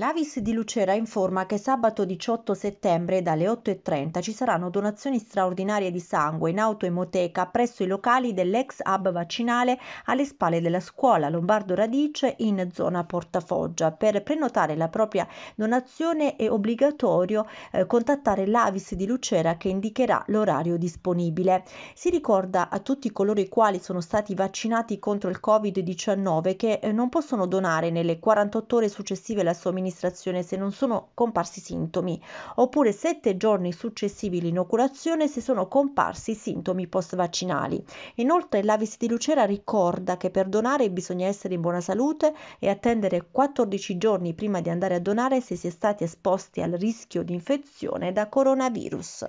L'Avis di Lucera informa che sabato 18 settembre dalle 8.30 ci saranno donazioni straordinarie di sangue in autoemoteca presso i locali dell'ex hub vaccinale alle spalle della scuola Lombardo Radice in zona Portafoggia. Per prenotare la propria donazione è obbligatorio eh, contattare l'Avis di Lucera che indicherà l'orario disponibile. Si ricorda a tutti coloro i quali sono stati vaccinati contro il Covid-19 che eh, non possono donare nelle 48 ore successive alla somministrazione somministrazione se non sono comparsi sintomi, oppure 7 giorni successivi all'inoculazione se sono comparsi sintomi post-vaccinali. Inoltre la Lucera ricorda che per donare bisogna essere in buona salute e attendere 14 giorni prima di andare a donare se si è stati esposti al rischio di infezione da coronavirus.